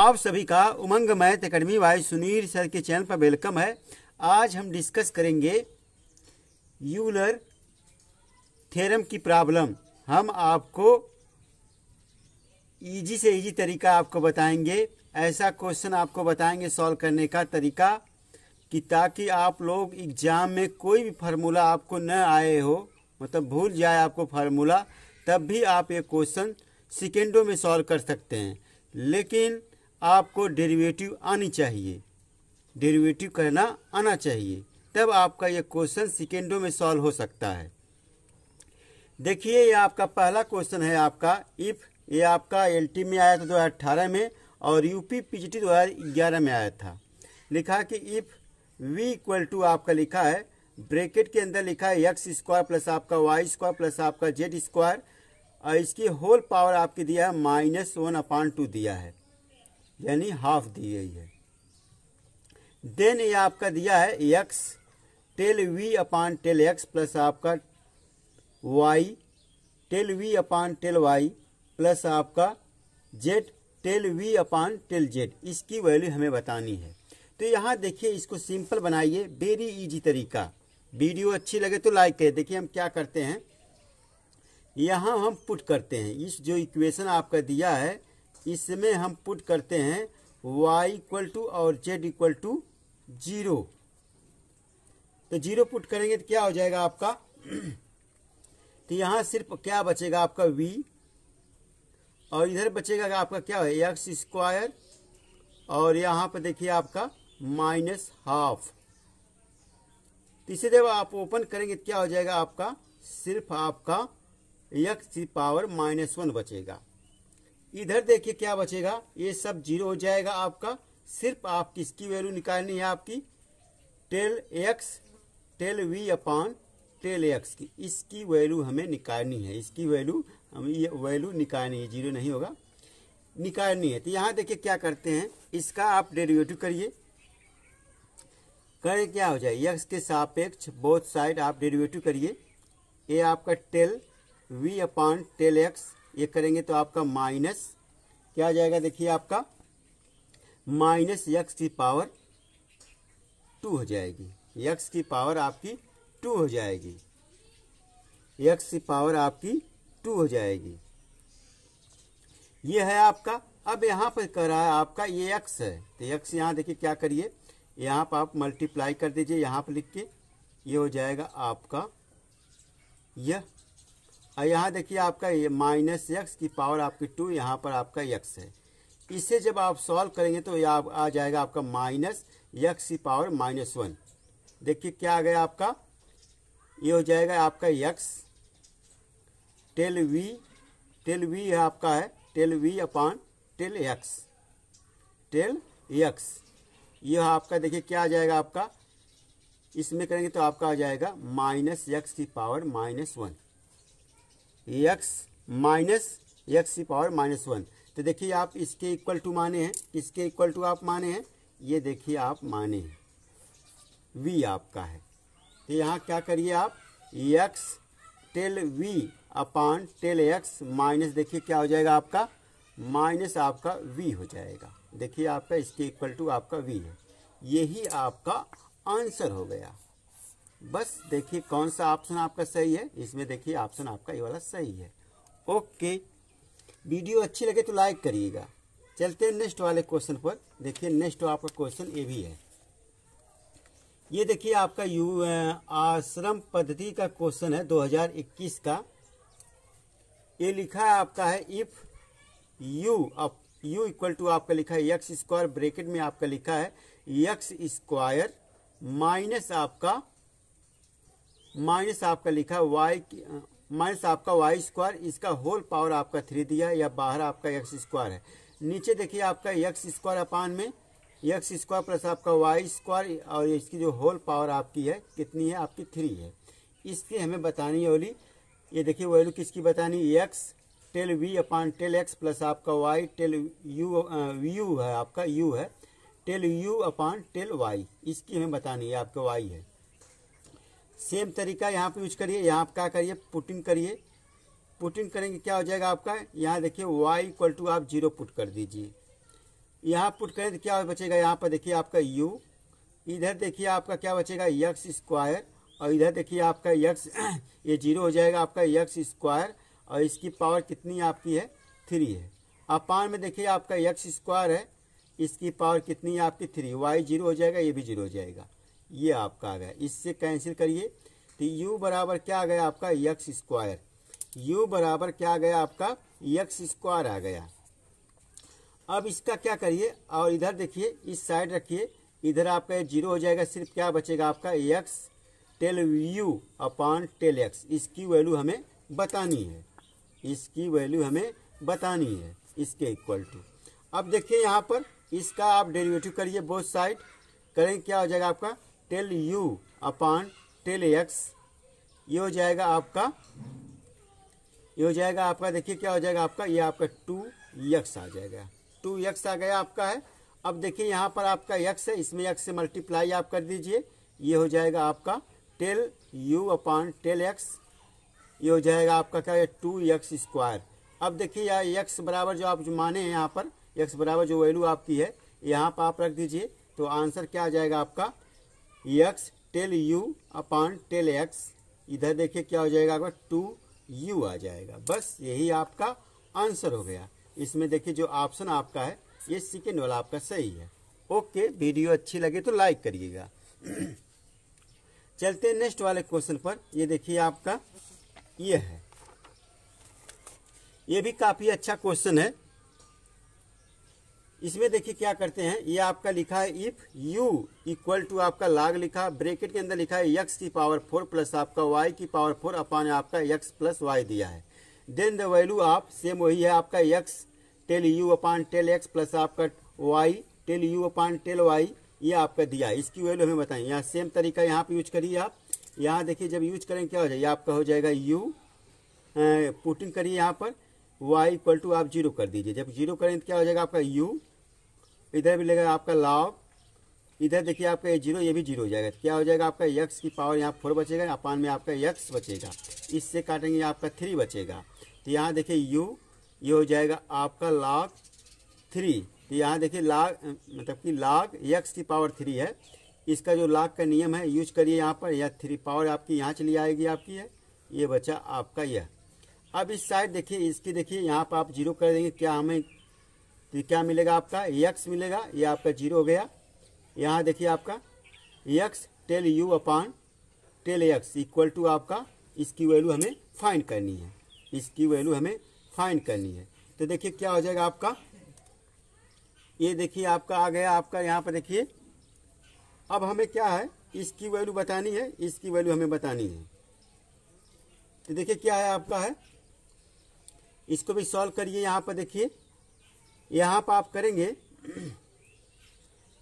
आप सभी का Umang math academy by Sunil sir के चैनल पर वेलकम है आज हम डिस्कस करेंगे यूलर थ्योरम की प्रॉब्लम हम आपको इजी से इजी तरीका आपको बताएंगे ऐसा क्वेश्चन आपको बताएंगे सॉल्व करने का तरीका कि ताकि आप लोग एग्ज़ाम में कोई भी फार्मूला आपको न आए हो मतलब भूल जाए आपको फार्मूला तब भी आप ये क्वेश्चन सेकेंडों में सॉल्व कर सकते हैं लेकिन आपको डेरिवेटिव आनी चाहिए डेरिवेटिव कहना आना चाहिए तब आपका यह क्वेश्चन सेकेंडों में सॉल्व हो सकता है देखिए ये आपका पहला क्वेश्चन है आपका इफ़ ये आपका एलटी में आया था 2018 में और यूपी पीजीटी 2011 में आया था लिखा कि इफ़ वी इक्वल टू आपका लिखा है ब्रैकेट के अंदर लिखा है एक्स स्क्वायर प्लस आपका वाई स्क्वायर प्लस आपका जेड स्क्वायर और इसकी होल पावर आपकी दिया है माइनस वन अपान टू दिया है यानी हाफ दी गई है देन ये आपका दिया है x del we upon del x plus आपका y del we upon del y plus आपका z del we upon del z इसकी वैल्यू हमें बतानी है तो यहाँ देखिए इसको सिंपल बनाइए वेरी इजी तरीका वीडियो अच्छी लगे तो लाइक करें देखिए हम क्या करते हैं यहाँ हम पुट करते हैं इस जो इक्वेशन आपका दिया है इसमें हम पुट करते हैं y इक्वल टू और z इक्वल टू जीरो तो जीरो पुट करेंगे तो क्या हो जाएगा आपका तो यहां सिर्फ क्या बचेगा आपका v और इधर बचेगा आपका क्या है एक्स स्क्वायर और यहां पर देखिए आपका माइनस हाफ तो इसे जब आप ओपन करेंगे तो क्या हो जाएगा आपका सिर्फ आपका यक्स पावर माइनस वन बचेगा इधर देखिए क्या बचेगा ये सब जीरो हो जाएगा आपका सिर्फ आप किसकी वैल्यू निकालनी है आपकी del x del we upon del x की इसकी वैल्यू हमें निकालनी है इसकी वैल्यू हमें ये वैल्यू निकालनी है जीरो नहीं होगा निकालनी है तो यहाँ देखिए क्या करते हैं इसका आप डेरिवेटिव करिए करें क्या हो जाए यक्स के सापेक्ष बोथ साइड आप डेरिवेटिव करिए ये आपका del we upon del x ये करेंगे तो आपका माइनस क्या आ जाएगा देखिए आपका माइनस यक्स की पावर टू हो जाएगी यक्स की पावर आपकी टू हो जाएगी यक्स की पावर आपकी टू हो जाएगी ये है आपका अब यहां पर कर रहा है आपका ये यक्स है तो यक्स यहाँ देखिए क्या करिए यहां पर आप मल्टीप्लाई कर दीजिए यहां पर लिख के ये हो जाएगा आपका यह और यहाँ देखिए आपका ये माइनस एक्स की पावर आपकी टू यहाँ पर आपका एक्स है इसे जब आप सॉल्व करेंगे तो यह आ जाएगा आपका माइनस यक्स की पावर माइनस वन देखिए क्या आ गया आपका ये हो जाएगा आपका x del v del v आपका है del we upon del x del x यह आपका देखिए क्या आ जाएगा आपका इसमें करेंगे तो आपका आ जाएगा माइनस एक्स की power minus one x minus x की पावर माइनस वन तो देखिए आप इसके इक्वल टू माने हैं किसके इक्वल टू आप माने हैं ये देखिए आप माने हैं वी आपका है तो यहाँ क्या करिए आप x del we upon del x minus देखिए क्या हो जाएगा आपका माइनस आपका वी हो जाएगा देखिए आपका इसके इक्वल टू आपका वी है यही आपका आंसर हो गया बस देखिए कौन सा ऑप्शन आपका सही है इसमें देखिए ऑप्शन आपका ये वाला सही है ओके वीडियो अच्छी लगे तो लाइक करिएगा चलते हैं नेक्स्ट वाले क्वेश्चन पर देखिए नेक्स्ट आपका क्वेश्चन ये भी है ये देखिए आपका यू आश्रम पद्धति का क्वेश्चन है 2021 का ये लिखा है आपका है इफ यू अब यू इक्वल टू आपका लिखा है यक्स स्क्वायर ब्रेकेट में आपका लिखा है यक्स स्क्वायर माइनस आपका माइनस आपका लिखा वाई माइनस आपका वाई स्क्वायर इसका होल पावर आपका थ्री दिया या बाहर आपका एक्स स्क्वायर है नीचे देखिए आपका एक्स स्क्वायर अपान में एक्स स्क्वायर प्लस आपका वाई स्क्वायर और इसकी जो होल पावर आपकी है कितनी है आपकी थ्री है इसकी हमें बतानी है ओली ये देखिए वैल्यू किसकी बतानी x del we upon del x plus आपका वाई टेल यू यू है आपका यू है del u upon del y इसकी हमें बतानी है आपका वाई है सेम तरीका यहाँ पे यूज करिए यहाँ क्या करिए पुटिंग करिए पुटिंग करेंगे क्या हो जाएगा आपका यहाँ देखिए वाई इक्वल टू आप जीरो पुट कर दीजिए यहाँ पुट करें तो क्या बचेगा यहाँ पर देखिए आपका यू इधर देखिए आपका क्या बचेगा यक्स स्क्वायर और इधर देखिए आपका यक्स ये जीरो हो जाएगा आपका यक्स स्क्वायर और इसकी पावर कितनी आपकी है थ्री है अपान में देखिए आपका यक्स स्क्वायर है इसकी पावर कितनी है आपकी थ्री वाई जीरो हो जाएगा ये भी जीरो हो जाएगा ये आपका आ गया इससे कैंसिल करिए तो यू बराबर क्या आ गया आपका यक्स स्क्वायर यू बराबर क्या आ गया आपका यक्स स्क्वायर आ गया अब इसका क्या करिए और इधर देखिए इस साइड रखिए इधर आपका ये जीरो हो जाएगा सिर्फ क्या बचेगा आपका x del u upon del x इसकी वैल्यू हमें बतानी है इसकी वैल्यू हमें बतानी है इसके इक्वल टू अब देखिए यहाँ पर इसका आप डेरिवेटिव करिए बोथ साइड करें क्या हो जाएगा आपका del u upon del x ये हो जाएगा आपका ये हो जाएगा आपका देखिए क्या हो जाएगा आपका ये आपका टू यक्स आ जाएगा टू यक्स आ गया आपका है अब देखिए यहाँ पर आपका यक्स है इसमें यक्स से मल्टीप्लाई आप कर दीजिए ये हो जाएगा आपका del u upon del x ये हो जाएगा आपका क्या है टू यक्स स्क्वायर अब देखिए यह यक्स बराबर जो आप जो माने हैं यहाँ पर यक्स बराबर जो वैल्यू आपकी है यहाँ पर आप रख दीजिए तो आंसर क्या आ जाएगा आपका x del u upon del x इधर देखिए क्या हो जाएगा आपका टू यू आ जाएगा बस यही आपका आंसर हो गया इसमें देखिए जो ऑप्शन आपका है ये सेकेंड वाला आपका सही है ओके वीडियो अच्छी लगे तो लाइक करिएगा चलते हैं नेक्स्ट वाले क्वेश्चन पर ये देखिए आपका ये है ये भी काफ़ी अच्छा क्वेश्चन है इसमें देखिए क्या करते हैं ये आपका लिखा है इफ यू इक्वल टू आपका लाग लिखा ब्रेकेट के अंदर लिखा है यक्स की पावर फोर प्लस आपका वाई की पावर फोर अपान आपका यक्स प्लस वाई दिया है देन द वैल्यू आप सेम वही है आपका x del u upon del x plus आपका y del u upon del y ये आपका दिया है इसकी वैल्यू हमें बताएं यहाँ सेम तरीका यहाँ पे यूज करिए आप यहाँ देखिए जब यूज करें क्या हो जाए आपका हो जाएगा यू पुटिंग करिए यहाँ पर वाई इक्वल टू आप जीरो कर दीजिए जब जीरो करें तो क्या हो जाएगा आपका यू इधर भी लेगा आपका लॉग इधर देखिए आपका ये जीरो ये भी जीरो हो जाएगा तो क्या हो जाएगा आपका यक्स की पावर यहाँ फोर बचेगा पान में आपका यक्स बचेगा इससे काटेंगे आपका थ्री बचेगा तो यहाँ देखिए यू ये हो जाएगा आपका लॉग थ्री तो यहाँ देखिए लाग मतलब कि लाग यक्स की पावर थ्री है इसका जो लाग का नियम है यूज करिए यहाँ पर यह थ्री पावर आपकी यहाँ चली आएगी आपकी है ये बचा आपका यह अब इस साइड देखिए इसकी देखिए यहाँ पर आप जीरो कर देंगे क्या हमें तो ये क्या मिलेगा आपका यक्स मिलेगा ये आपका जीरो हो गया यहाँ देखिए आपका x del u upon del x equal to आपका इसकी वैल्यू हमें फाइंड करनी है इसकी वैल्यू हमें फाइंड करनी है तो देखिए क्या हो जाएगा आपका ये देखिए आपका आ गया आपका यहाँ पर देखिए अब हमें क्या है इसकी वैल्यू बतानी है इसकी वैल्यू हमें बतानी है तो देखिए क्या है आपका है इसको भी सॉल्व करिए यहाँ पर देखिए यहाँ पर आप करेंगे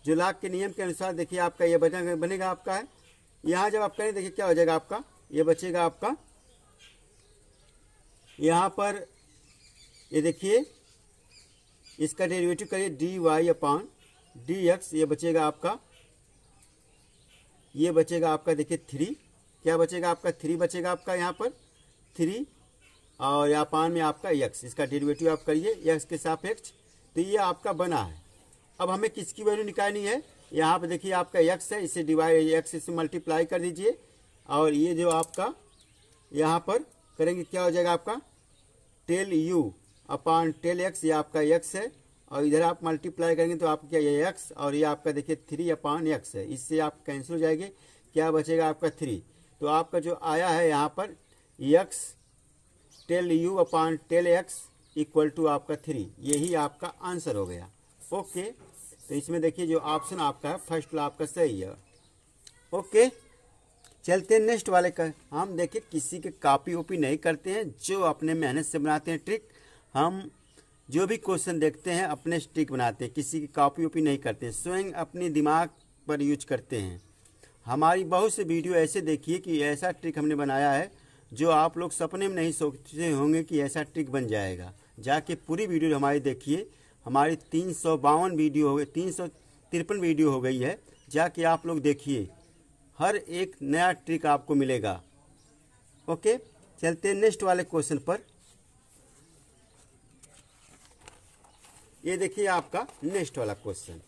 जो लाख के नियम के अनुसार देखिए आपका ये बनेगा बनेगा आपका है यहाँ जब आप करें देखिए क्या हो जाएगा आपका ये बचेगा आपका यहाँ पर ये देखिए इसका डेरिवेटिव करिए d y upon d x ये बचेगा आपका ये बचेगा आपका देखिए थ्री क्या बचेगा आपका थ्री बचेगा आपका यहाँ पर थ्री और पान में आपका यक्स इसका डेरिवेटिव आप करिए यक्स के एक्स तो ये आपका बना है अब हमें किसकी वैल्यू निकालनी है यहाँ पर देखिए आपका एक्स है इसे डिवाइड एक्स इसे मल्टीप्लाई कर दीजिए और ये जो आपका यहाँ पर करेंगे क्या हो जाएगा आपका del u upon del x ये आपका एक्स है और इधर आप मल्टीप्लाई करेंगे तो आपका क्या ये एक्स और ये आपका देखिए थ्री अपॉन एक्स है इससे आप कैंसिल हो जाएंगे क्या बचेगा आपका थ्री तो आपका जो आया है यहाँ पर एक del u upon del x equal to आपका थ्री यही आपका आंसर हो गया ओके तो इसमें देखिए जो ऑप्शन आपका है फर्स्ट वाला आपका सही है ओके चलते हैं नेक्स्ट वाले का हम देखिए किसी के कापी ओपी नहीं करते हैं जो अपने मेहनत से बनाते हैं ट्रिक हम जो भी क्वेश्चन देखते हैं अपने ट्रिक बनाते हैं किसी की कापी ओपी नहीं करते हैं स्वयं अपने दिमाग पर यूज करते हैं हमारी बहुत से वीडियो ऐसे देखिए कि ऐसा ट्रिक हमने बनाया है जो आप लोग सपने में नहीं सोचते होंगे कि ऐसा ट्रिक बन जाएगा जाके पूरी वीडियो हमारी देखिए हमारी तीन सौ बावन वीडियो हो गई तीन सौ तिरपन वीडियो हो गई है जाके आप लोग देखिए हर एक नया ट्रिक आपको मिलेगा ओके चलते नेक्स्ट वाले क्वेश्चन पर ये देखिए आपका नेक्स्ट वाला क्वेश्चन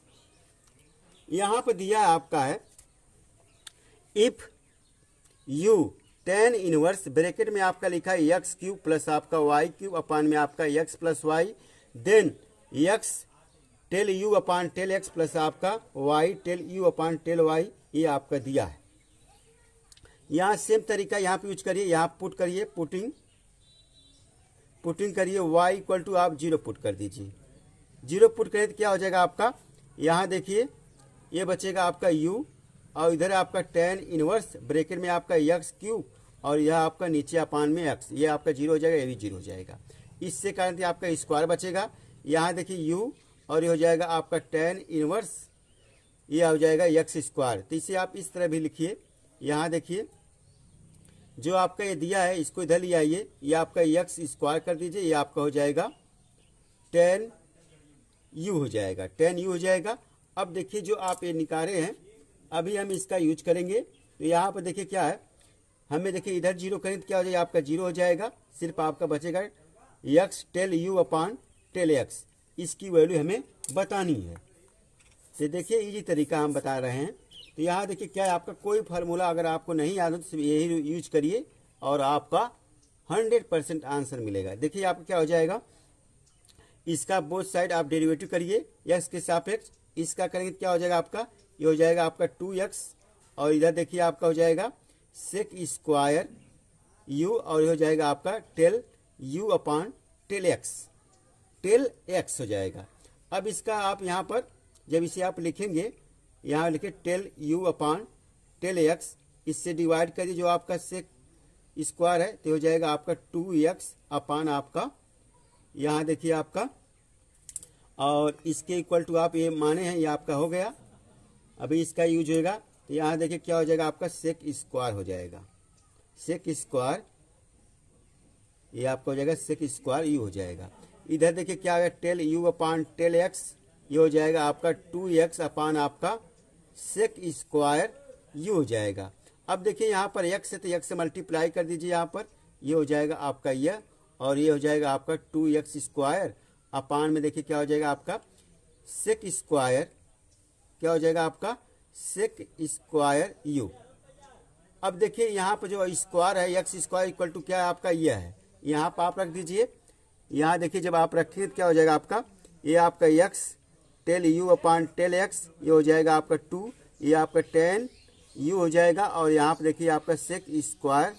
यहाँ पर दिया आपका है if u tan inverse bracket में आपका लिखा है यक्स क्यूब प्लस आपका वाई क्यूब अपान में आपका x plus y then x del u upon del x plus आपका y del u upon del y ये आपका दिया है यहाँ सेम तरीका यहाँ पे यूज करिए यहाँ पुट करिए पुटिंग पुटिंग करिए वाई इक्वल टू आप जीरो पुट कर दीजिए जीरो पुट करिए तो क्या हो जाएगा आपका यहाँ देखिए ये बचेगा आपका यू और इधर आपका टेन इनवर्स ब्रेकेट में आपका यक्स क्यू और यह आपका नीचे अपान में एक्स ये आपका जीरो हो जाएगा ये भी जीरो हो जाएगा इससे कारण आपका स्क्वायर बचेगा यहाँ देखिए यू और ये हो जाएगा आपका टेन इनवर्स ये हो जाएगा यक्स स्क्वायर तो इसे आप इस तरह भी लिखिए यहाँ देखिए जो आपका ये दिया है इसको इधर ले आइए ये आपका यक्स स्क्वायर कर दीजिए ये आपका हो जाएगा टेन यू हो जाएगा टेन यू हो जाएगा अब देखिए जो आप ये निकाले हैं अभी हम इसका यूज करेंगे तो यहाँ पर देखिए क्या है हमें देखिए इधर जीरो करें तो क्या हो जाएगा आपका जीरो हो जाएगा सिर्फ आपका बचेगा x del u upon del x इसकी वैल्यू हमें बतानी है तो देखिए इजी तरीका हम बता रहे हैं तो यहाँ देखिए क्या है आपका कोई फार्मूला अगर आपको नहीं याद हो तो यही यूज करिए और आपका हंड्रेड परसेंट आंसर मिलेगा देखिए आपका क्या हो जाएगा इसका बोथ साइड आप डेरिवेटिव करिए यक्स के साथ इसका करेंगे तो क्या हो जाएगा आपका ये हो जाएगा आपका टू एक्स और इधर देखिए आपका हो जाएगा सेक स्क्वायर यू और ये हो जाएगा आपका del u upon del x del x हो जाएगा अब इसका आप यहाँ पर जब इसे आप लिखेंगे यहाँ लिखे del u upon del x इससे डिवाइड करिए जो आपका सेक स्क्वायर है तो हो जाएगा आपका टू एक्स अपान आपका यहाँ देखिए आपका और इसके इक्वल टू आप ये माने हैं ये आपका हो गया अभी इसका यूज होगा तो यहाँ देखिए क्या हो जाएगा आपका सेक स्क्वायर हो जाएगा सेक स्क्वायर ये आपका हो जाएगा सेक स्क्वायर यू हो जाएगा इधर देखिए क्या होगा del u upon del x ये हो जाएगा आपका टू एक्स अपान आपका सेक स्क्वायर यू हो जाएगा अब देखिए यहाँ पर एक्स है तो एक्स से मल्टीप्लाई कर दीजिए यहाँ पर ये हो जाएगा आपका यह और ये हो जाएगा आपका टू एक्स स्क्वायर अपान में देखिए क्या हो जाएगा आपका सेक स्क्वायर क्या हो जाएगा आपका सेक स्क्वायर यू अब देखिए यहाँ पर जो स्क्वायर है एक्स स्क्वायर इक्वल टू क्या है आपका यह है यहाँ पर आप रख दीजिए यहाँ देखिए जब आप रखेंगे तो क्या हो जाएगा आपका ये आपका x del u upon del x ये हो जाएगा आपका टू ये आपका टेन यू हो जाएगा और यहाँ पर देखिए आपका sec square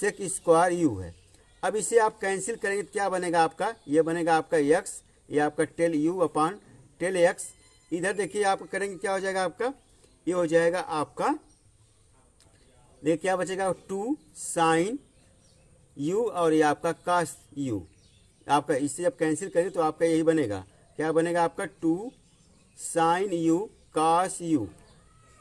sec square u है अब इसे आप कैंसिल करेंगे तो क्या बनेगा आपका ये बनेगा आपका एक्स ये आपका del u upon del x इधर देखिए आप करेंगे क्या हो जाएगा आपका ये हो जाएगा आपका देखिए क्या बचेगा टू साइन यू और ये आपका कास यू आपका इससे जब कैंसिल करें तो आपका यही बनेगा क्या बनेगा आपका two sine u cos u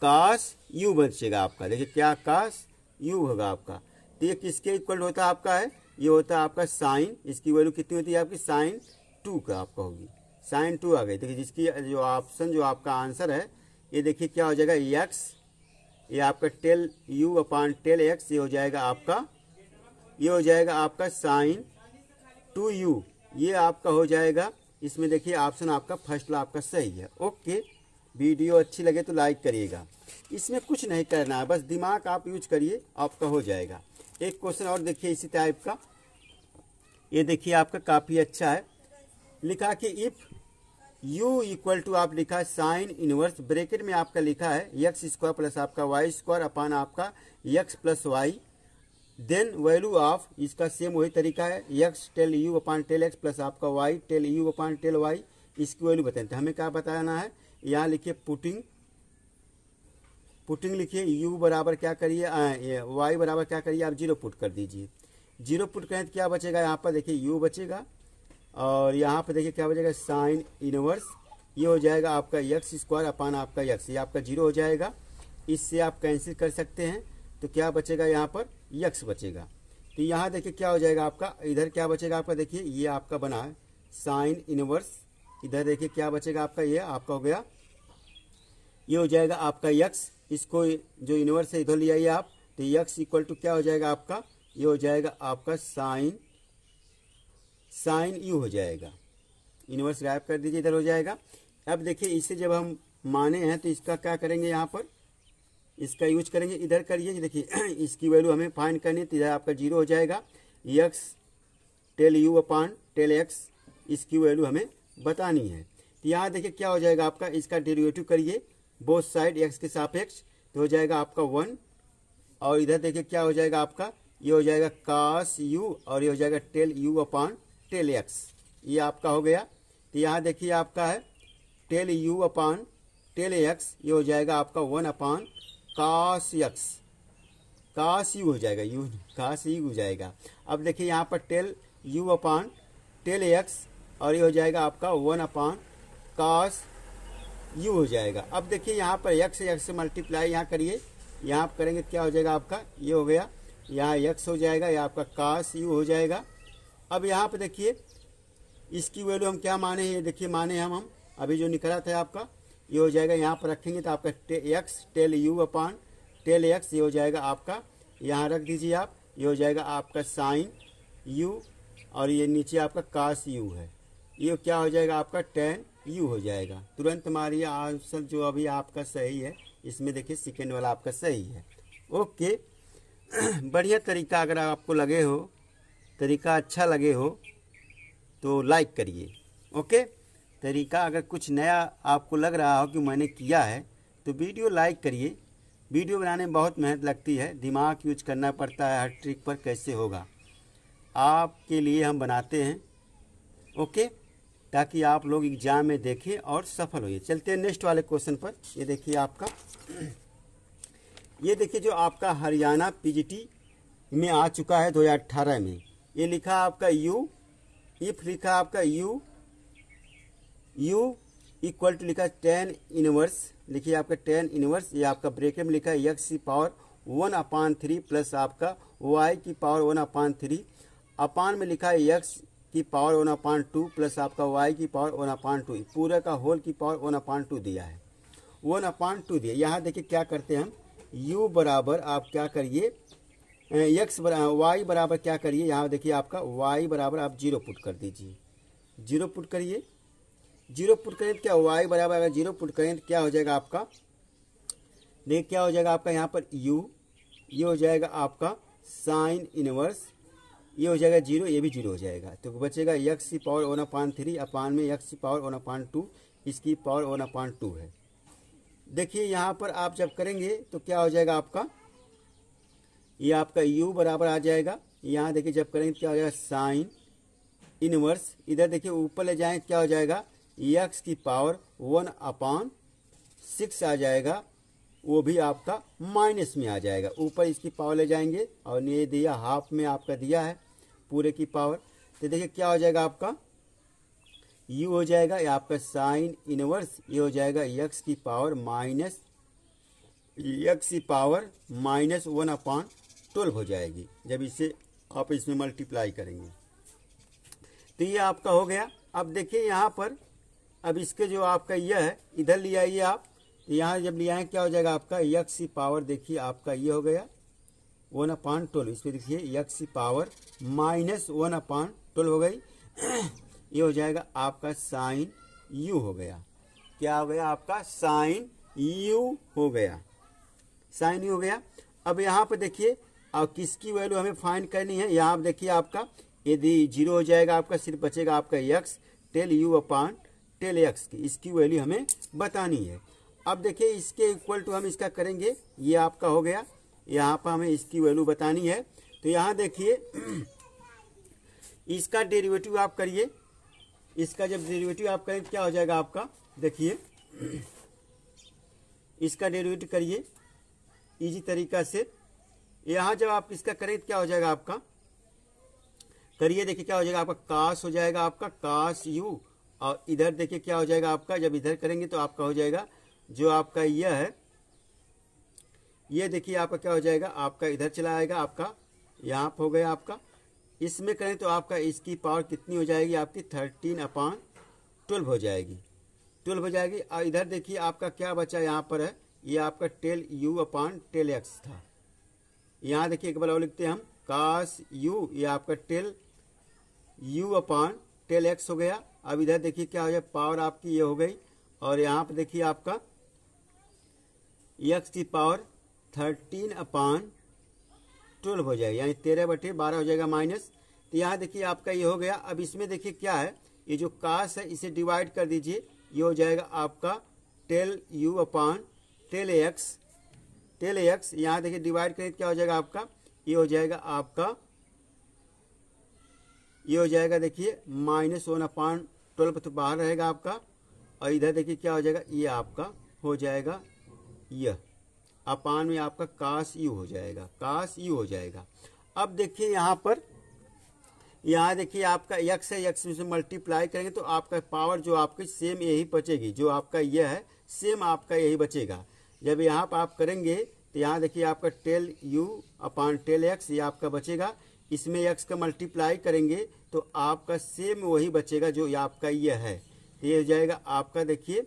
cos u बचेगा आपका देखिए क्या कास यू होगा आपका तो ये किसके इक्वल होता है आपका है ये होता है आपका साइन इसकी वैल्यू कितनी होती है आपकी साइन टू का आपका होगी साइन टू आ गई देखिए जिसकी जो ऑप्शन जो आपका आंसर है ये देखिए क्या हो जाएगा एक्स ये आपका del u upon del x ये हो जाएगा आपका ये हो जाएगा आपका साइन टू यू ये आपका हो जाएगा इसमें देखिए ऑप्शन आपका फर्स्ट ला आपका सही है ओके वीडियो अच्छी लगे तो लाइक करिएगा इसमें कुछ नहीं करना है बस दिमाग आप यूज करिए आपका हो जाएगा एक क्वेश्चन और देखिए इसी टाइप का ये देखिए आपका काफ़ी अच्छा है लिखा कि इफ़ u इक्वल टू आप लिखा है साइन इनवर्स ब्रेकेट में आपका लिखा है एक्स स्क्वायर प्लस आपका वाई स्क्वायर अपान आपका x plus y then value of इसका सेम वही तरीका है x del u upon del x plus आपका y del u upon del y इसकी वैल्यू बताए तो हमें क्या बताना है यहाँ लिखिए पुटिंग पुटिंग लिखिए u बराबर क्या करिए y बराबर क्या करिए आप जीरो पुट कर दीजिए जीरो पुट करें तो क्या बचेगा यहाँ पर देखिए u बचेगा और यहाँ पे देखिए क्या हो जाएगा साइन इनवर्स ये हो जाएगा आपका यक्स स्क्वायर अपान आपका यक्स ये आपका जीरो हो जाएगा इससे आप कैंसिल कर सकते हैं तो क्या बचेगा यहाँ पर यक्स बचेगा तो यहाँ देखिए क्या हो जाएगा आपका इधर क्या बचेगा आपका देखिए ये आपका बना है साइन इनवर्स इधर देखिए क्या बचेगा आपका ये आपका हो गया ये हो जाएगा आपका यक्स इसको जो इनवर्स है इधर ले आइए आप तो यक्स इक्वल टू क्या हो जाएगा आपका ये हो जाएगा आपका साइन साइन यू हो जाएगा इनवर्स गायब कर दीजिए इधर हो जाएगा अब देखिए इसे जब हम माने हैं तो इसका क्या करेंगे यहाँ पर इसका यूज करेंगे इधर करिए देखिए इसकी वैल्यू हमें फाइन करनी है तो इधर आपका जीरो हो जाएगा x del u upon del x इसकी वैल्यू हमें बतानी है तो यहाँ देखिए क्या हो जाएगा आपका इसका डेरिवेटिव करिए बोथ साइड एक्स के सापेक्ष तो हो जाएगा आपका वन और इधर देखिए क्या हो जाएगा आपका ये हो जाएगा कास यू और ये हो जाएगा del u upon del x ये आपका हो गया तो यहाँ देखिए आपका है del u upon del x ये हो जाएगा आपका one upon cos x cos u हो जाएगा यू कास यू हो जाएगा अब देखिए यहाँ पर del u upon del x और ये हो जाएगा आपका वन अपान कास यू हो जाएगा अब देखिए यहाँ पर एक्स एक्स मल्टीप्लाई यहाँ करिए यहाँ करेंगे क्या हो जाएगा आपका ये हो गया यहाँ एक्स हो जाएगा या आपका कास यू हो जाएगा अब यहाँ पर देखिए इसकी वैल्यू हम क्या माने ये देखिए माने हम हम अभी जो निकला था आपका ये हो जाएगा यहाँ पर रखेंगे तो आपका टे x del u upon del x ये हो जाएगा आपका यहाँ रख दीजिए आप ये हो जाएगा आपका साइन यू और ये नीचे आपका कास यू है ये क्या हो जाएगा आपका टेन यू हो जाएगा तुरंत हमारी आंसर जो अभी आपका सही है इसमें देखिए सेकेंड वाला आपका सही है ओके बढ़िया तरीका अगर आपको लगे हो तरीका अच्छा लगे हो तो लाइक करिए ओके तरीका अगर कुछ नया आपको लग रहा हो कि मैंने किया है तो वीडियो लाइक करिए वीडियो बनाने में बहुत मेहनत लगती है दिमाग यूज करना पड़ता है हर ट्रिक पर कैसे होगा आपके लिए हम बनाते हैं ओके ताकि आप लोग एग्जाम में देखें और सफल होइए चलते हैं नेक्स्ट वाले क्वेश्चन पर ये देखिए आपका ये देखिए जो आपका हरियाणा पीजीटी में आ चुका है 2018 में ये लिखा आपका u इफ लिखा आपका u u इक्वल टू लिखा टेन इनवर्स लिखिए आपका टेन इनवर्स ये आपका ब्रेकेट में लिखा है यक्स की power one upon three plus आपका वाई की power one upon three upon में लिखा है यक्स की power one upon two plus आपका वाई की पावर वन अपान टू पूरा का होल की पावर वन अपान टू दिया है वन अपान टू दिया यहाँ देखिए क्या करते हैं हम यू बराबर आप क्या करिए एक्स वाई बराबर क्या करिए यहाँ देखिए आपका वाई बराबर आप जीरो पुट कर दीजिए जीरो पुट करिए जीरो पुट करें तो क्या वाई बराबर अगर जीरो पुट करें तो क्या हो जाएगा आपका देखिए क्या हो जाएगा आपका यहाँ पर यू ये हो जाएगा आपका साइन इनवर्स ये हो जाएगा जीरो ये भी जीरो हो जाएगा तो बचेगा यक्स की power one upon three upon में यक्स की पावर वन अपान टू इसकी पावर वन अपान टू है देखिए यहाँ पर आप जब करेंगे तो क्या हो जाएगा आपका ये आपका u बराबर आ जाएगा यहाँ देखिए जब करेंगे क्या हो जाएगा साइन इनवर्स इधर देखिए ऊपर ले जाएंगे क्या हो जाएगा यक्स की पावर वन अपॉन सिक्स आ जाएगा वो भी आपका माइनस में आ जाएगा ऊपर इसकी पावर ले जाएंगे और ये दिया हाफ में आपका दिया है पूरे की पावर तो देखिए क्या हो जाएगा आपका यू हो जाएगा या आपका साइन इनवर्स ये हो जाएगा यक्स की पावर माइनस यक्स की power minus one upon twelve हो जाएगी जब इसे आप इसमें मल्टीप्लाई करेंगे तो ये आपका हो गया अब देखिए यहाँ पर अब इसके जो आपका यह है इधर ले आइए आप यहाँ जब ले आए क्या हो जाएगा आपका यक्स पावर देखिए आपका ये हो गया वन अपान ट्वेल्व इसमें देखिए x power minus one upon twelve हो गई ये हो जाएगा आपका साइन यू हो गया क्या हो गया आपका साइन यू हो गया साइन यू हो गया अब यहाँ पर देखिए और किसकी वैल्यू हमें फाइंड करनी है यहाँ आप देखिए आपका यदि जीरो हो जाएगा आपका सिर्फ बचेगा आपका x del u upon del x की इसकी वैल्यू हमें बतानी है अब देखिए इसके इक्वल टू हम इसका करेंगे ये आपका हो गया यहाँ पर हमें इसकी वैल्यू बतानी है तो यहाँ देखिए इसका डेरिवेटिव आप करिए इसका जब डेरिवेटिव आप करें क्या हो जाएगा आपका देखिए इसका डेरिवेटिव करिए इजी तरीका से यहां जब आप इसका करें तो क्या हो जाएगा आपका करिए देखिए क्या हो जाएगा आपका काश हो जाएगा आपका काश यू और इधर देखिए क्या हो जाएगा आपका जब इधर करेंगे तो आपका हो जाएगा जो आपका यह है ये देखिए आपका क्या हो जाएगा आपका इधर चला आएगा आपका यहाँ हो गया आपका इसमें करें तो आपका इसकी पावर कितनी हो जाएगी आपकी थर्टीन अपॉन ट्वेल्व हो जाएगी ट्वेल्व हो जाएगी और इधर देखिए आपका क्या बचा यहाँ पर है ये आपका del u upon del x था यहाँ देखिए एक बार और लिखते हैं हम कास यू ये आपका del u upon del x हो गया अब इधर देखिए क्या हो गया पावर आपकी ये हो गई और यहां पर देखिए आपका एक्स की पावर थर्टीन अपॉन ट्वेल्व हो जाएगा यानी तेरह बटे बारह हो जाएगा माइनस तो यहां देखिए आपका ये हो गया अब इसमें देखिए क्या है ये जो कास है इसे डिवाइड कर दीजिए ये हो जाएगा आपका del u upon del x del x यहाँ देखिए डिवाइड करें तो क्या हो जाएगा आपका ये हो जाएगा आपका ये हो जाएगा देखिए माइनस वन अपॉन ट्वेल्व तो बाहर रहेगा आपका और इधर देखिए क्या हो जाएगा ये आपका हो जाएगा यह अपान में आपका काश यू हो जाएगा काश यू हो जाएगा अब देखिए यहाँ पर यहाँ देखिए आपका यक्स है यक्स में से मल्टीप्लाई करेंगे तो आपका पावर जो आपकी सेम यही बचेगी जो आपका यह है सेम आपका यही बचेगा जब यहाँ पर आप करेंगे तो यहाँ देखिए आपका del u upon del x ये आपका बचेगा इसमें एक्स का मल्टीप्लाई करेंगे तो आपका सेम वही बचेगा जो ये आपका ये है तो ये हो जाएगा आपका देखिए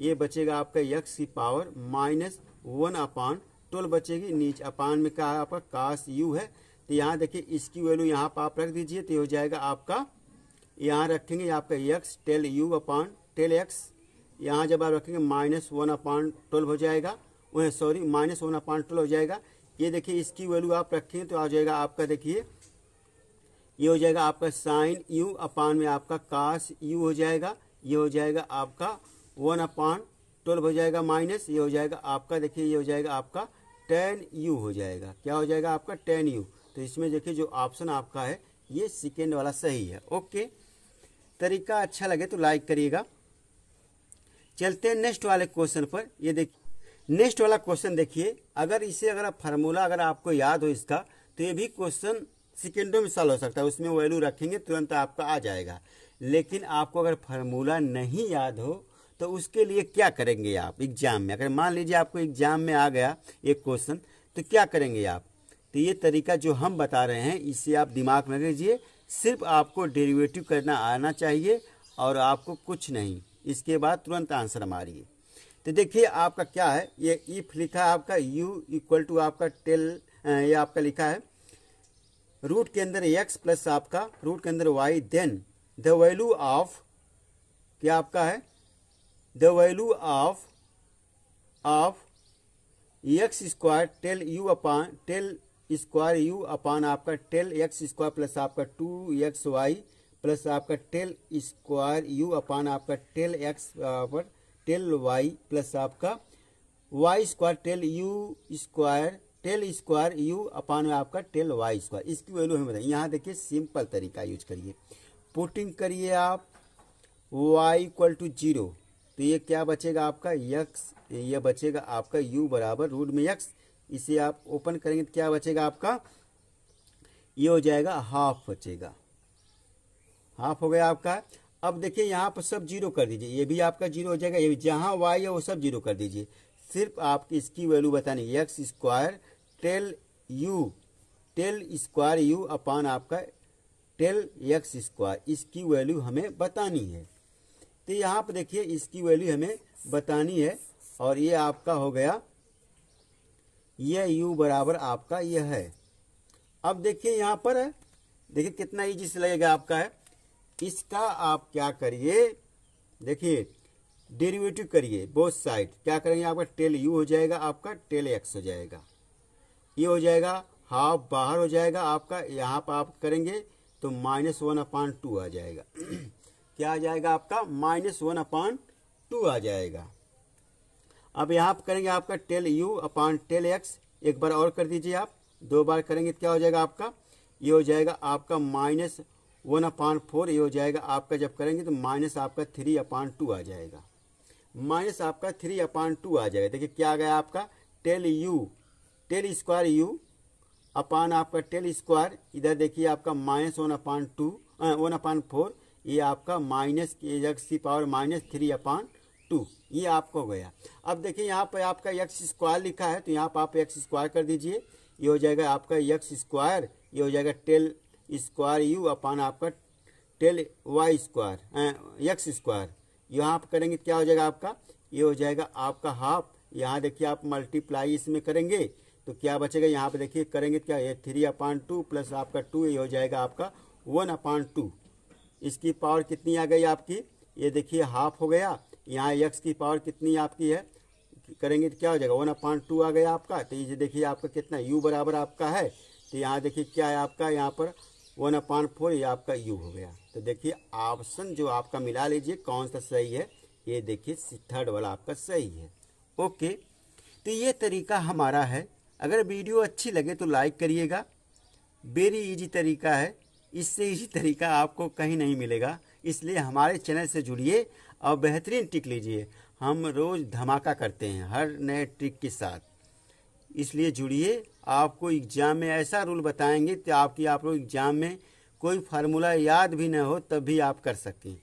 ये बचेगा आपका यक्स की power minus one upon twelve बचेगी नीच अपान में क्या है आपका कास यू है तो यहाँ देखिए इसकी वैल्यू यहाँ पर आप रख दीजिए तो हो जाएगा आपका यहाँ रखेंगे आपका x del u upon del x यहाँ जब आप रखेंगे माइनस वन अपॉइंट ट्वेल्व हो जाएगा वह sorry minus one upon twelve हो जाएगा ये देखिए इसकी वैल्यू आप रखेंगे तो आ जाएगा आपका देखिए ये हो जाएगा आपका साइन यू अपान में आपका काश यू हो जाएगा ये हो जाएगा आपका वन अपान ट्वेल्व हो जाएगा माइनस ये हो जाएगा आपका देखिए ये हो जाएगा आपका टेन यू हो जाएगा क्या हो जाएगा आपका टेन यू तो इसमें देखिए जो ऑप्शन आपका है ये सेकेंड वाला सही है ओके तरीका अच्छा लगे तो लाइक करिएगा चलते हैं नेक्स्ट वाले क्वेश्चन पर ये देखिए नेक्स्ट वाला क्वेश्चन देखिए अगर इसे अगर आप फार्मूला अगर आपको याद हो इसका तो ये भी क्वेश्चन सेकेंडों में सॉल्व हो सकता है उसमें वैल्यू रखेंगे तुरंत आपका आ जाएगा लेकिन आपको अगर फार्मूला नहीं याद हो तो उसके लिए क्या करेंगे आप एग्जाम में अगर मान लीजिए आपको एग्जाम में आ गया एक क्वेश्चन तो क्या करेंगे आप तो ये तरीका जो हम बता रहे हैं इसे आप दिमाग में रखिए सिर्फ आपको डेरिवेटिव करना आना चाहिए और आपको कुछ नहीं इसके बाद तुरंत आंसर मारिए तो देखिए आपका क्या है ये इफ लिखा है आपका यू इक्वल टू आपका टेल ये आपका लिखा है रूट के अंदर एक्स प्लस आपका रूट के अंदर y then the value of क्या आपका है the value of of x square del u upon del square u upon आपका टेल एक्स स्क्वायर प्लस आपका टू एक्स वाई प्लस आपका टेल स्क्वायर यू अपान आपका del x बराबर del y plus आपका y square del u square del square u upon आपका del y square इसकी value हमें बताइए यहाँ देखिए सिंपल तरीका यूज करिए पुटिंग करिए आप वाई इक्वल टू जीरो तो ये क्या बचेगा आपका यक्स ये बचेगा आपका यू बराबर रूट में यक्स इसे आप ओपन करेंगे तो क्या बचेगा आपका ये हो जाएगा हाफ बचेगा हाफ हो गया आपका अब देखिए यहाँ पर सब जीरो कर दीजिए ये भी आपका जीरो हो जाएगा ये भी जहाँ वाई है वो सब जीरो कर दीजिए सिर्फ आपकी इसकी वैल्यू बतानी x square del u del square u upon आपका टेल एक्स स्क्वायर इसकी वैल्यू हमें बतानी है तो यहाँ पर देखिए इसकी वैल्यू हमें बतानी है और ये आपका हो गया यह यू बराबर आपका यह है अब देखिए यहाँ पर देखिए कितना ईजी से लगेगा आपका है इसका आप क्या करिए देखिए डेरिवेटिव करिए बोथ साइड क्या करेंगे आपका टेल यू हो जाएगा आपका टेल एक्स हो जाएगा ये e हो जाएगा हाफ बाहर हो जाएगा आपका यहाँ पर आप करेंगे तो माइनस वन अपान टू आ जाएगा क्या आ जाएगा आपका माइनस वन अपान टू आ जाएगा अब यहाँ पर करेंगे आपका del u upon del x एक बार और कर दीजिए आप दो बार करेंगे तो क्या हो जाएगा आपका ये हो जाएगा आपका माइनस वन अपॉन फोर ये हो जाएगा आपका जब करेंगे तो माइनस आपका थ्री अपॉन टू आ जाएगा माइनस आपका थ्री अपॉन टू आ जाएगा देखिए क्या आ गया आपका del u del square u upon आपका टेल स्क्वायर इधर देखिए आपका minus one upon two one upon four ये आपका माइनस यक्स की power minus three upon two ये आपको गया अब देखिए यहाँ पर आपका यक्स स्क्वायर लिखा है तो यहाँ पर आप यक्स स्क्वायर कर दीजिए ये हो जाएगा आपका यक्स स्क्वायर ये हो जाएगा टेल स्क्वायर यू अपान आपका del y square x square यहाँ आप करेंगे क्या हो जाएगा आपका ये हो जाएगा आपका हाफ यहाँ देखिए आप मल्टीप्लाई इसमें करेंगे तो क्या बचेगा यहाँ पे देखिए करेंगे क्या ये थ्री अपान टू प्लस आपका टू ये हो जाएगा आपका वन अपान टू इसकी पावर कितनी आ गई आपकी ये देखिए हाफ हो गया यहाँ यक्स की पावर कितनी आपकी है करेंगे तो क्या हो जाएगा वन अपान टू आ गया आपका तो ये देखिए आपका कितना यू बराबर आपका है तो यहाँ देखिए क्या है आपका यहाँ पर वन अपान फोर ये आपका यू हो गया तो देखिए ऑप्शन जो आपका मिला लीजिए कौन सा सही है ये देखिए थर्ड वाला आपका सही है ओके तो ये तरीका हमारा है अगर वीडियो अच्छी लगे तो लाइक करिएगा वेरी इजी तरीका है इससे इजी तरीका आपको कहीं नहीं मिलेगा इसलिए हमारे चैनल से जुड़िए और बेहतरीन ट्रिक लीजिए हम रोज़ धमाका करते हैं हर नए ट्रिक के साथ इसलिए जुड़िए आपको एग्ज़ाम में ऐसा रूल बताएंगे कि आपकी आप लोग एग्ज़ाम में कोई फार्मूला याद भी ना हो तब भी आप कर सकें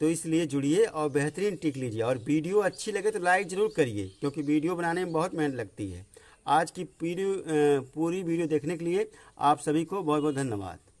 तो इसलिए जुड़िए और बेहतरीन टिक लीजिए और वीडियो अच्छी लगे तो लाइक ज़रूर करिए क्योंकि वीडियो बनाने में बहुत मेहनत लगती है आज की पूरी वीडियो देखने के लिए आप सभी को बहुत बहुत धन्यवाद